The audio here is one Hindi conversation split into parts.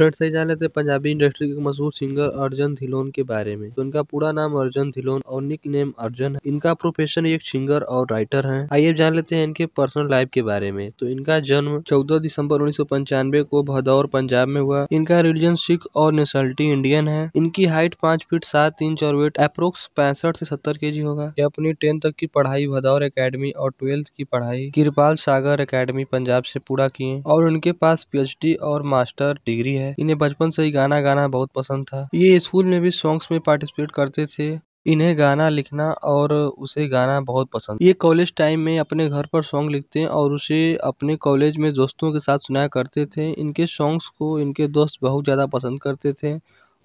फ्रेंड्स ये जाने थे पंजाबी इंडस्ट्री के मशहूर सिंगर अर्जुन धिलोन के बारे में तो इनका पूरा नाम अर्जुन धिलोन और निक नेम अर्जुन है इनका प्रोफेशन एक सिंगर और राइटर है आइए जान लेते हैं इनके पर्सनल लाइफ के बारे में तो इनका जन्म 14 दिसंबर उन्नीस को भदौर पंजाब में हुआ इनका रिलीजन सिख और नेशनलिटी इंडियन है इनकी हाइट पांच फीट सात इंच और वेट अप्रोक्स पैंसठ से सत्तर के होगा ये अपनी टेंथ तक की पढ़ाई भदौर अकेडमी और ट्वेल्थ की पढ़ाई कृपाल सागर अकेडमी पंजाब से पूरा किए और उनके पास पी और मास्टर डिग्री है इन्हें बचपन से ही गाना गाना बहुत पसंद था ये स्कूल में भी सॉन्ग्स में पार्टिसिपेट करते थे इन्हें गाना लिखना और उसे गाना बहुत पसंद ये कॉलेज टाइम में अपने घर पर सॉन्ग लिखते हैं और उसे अपने कॉलेज में दोस्तों के साथ सुनाया करते थे इनके सॉन्ग्स को इनके दोस्त बहुत ज़्यादा पसंद करते थे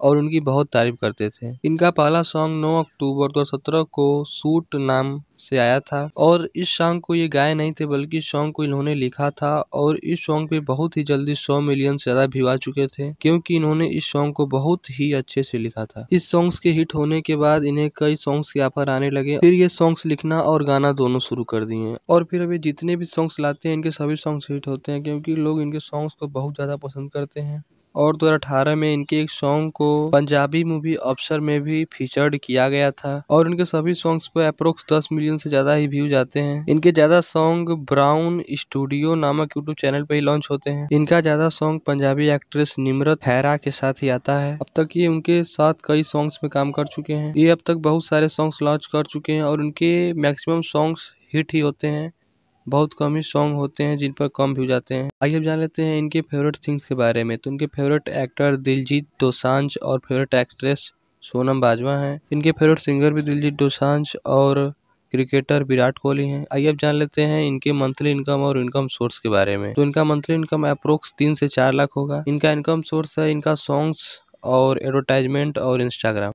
और उनकी बहुत तारीफ करते थे इनका पहला सॉन्ग 9 अक्टूबर 2017 को सूट नाम से आया था और इस सॉन्ग को ये गाए नहीं थे बल्कि सॉन्ग को इन्होंने लिखा था और इस सॉन्ग पे बहुत ही जल्दी सौ मिलियन से ज्यादा व्यू आ चुके थे क्योंकि इन्होंने इस सॉन्ग को बहुत ही अच्छे से लिखा था इस सॉन्ग्स के हिट होने के बाद इन्हें कई सॉन्ग्स के ऑफर आने लगे फिर ये सॉन्ग्स लिखना और गाना दोनों शुरू कर दिए और फिर अभी जितने भी सॉन्ग्स लाते हैं इनके सभी सॉन्ग्स हिट होते हैं क्योंकि लोग इनके सॉन्ग्स को बहुत ज्यादा पसंद करते हैं और 2018 में इनके एक सॉन्ग को पंजाबी मूवी अफसर में भी फीचर्ड किया गया था और इनके सभी सॉन्ग्स पर अप्रोक्स 10 मिलियन से ज्यादा ही व्यूज आते हैं इनके ज्यादा सॉन्ग ब्राउन स्टूडियो नामक यूट्यूब चैनल पर ही लॉन्च होते हैं इनका ज्यादा सॉन्ग पंजाबी एक्ट्रेस निमरत हैरा के साथ ही आता है अब तक ये उनके साथ कई सॉन्ग्स में काम कर चुके हैं ये अब तक बहुत सारे सॉन्ग्स लॉन्च कर चुके हैं और उनके मैक्सिमम सॉन्ग्स हिट ही होते हैं बहुत कम ही सॉन्ग होते हैं जिन पर कम व्यू जाते हैं आइए अब जान लेते हैं इनके फेवरेट थिंग्स के बारे में तो इनके फेवरेट एक्टर दिलजीत दोसांझ और फेवरेट एक्ट्रेस सोनम बाजवा हैं इनके फेवरेट सिंगर भी दिलजीत दोसांझ और क्रिकेटर विराट कोहली हैं आइए अब जान लेते हैं इनके मंथली इनकम और इनकम सोर्स के बारे में तो इनका मंथली इनकम अप्रोक्स तीन से चार लाख होगा इनका इनकम सोर्स है इनका सॉन्ग्स और एडवर्टाइजमेंट और इंस्टाग्राम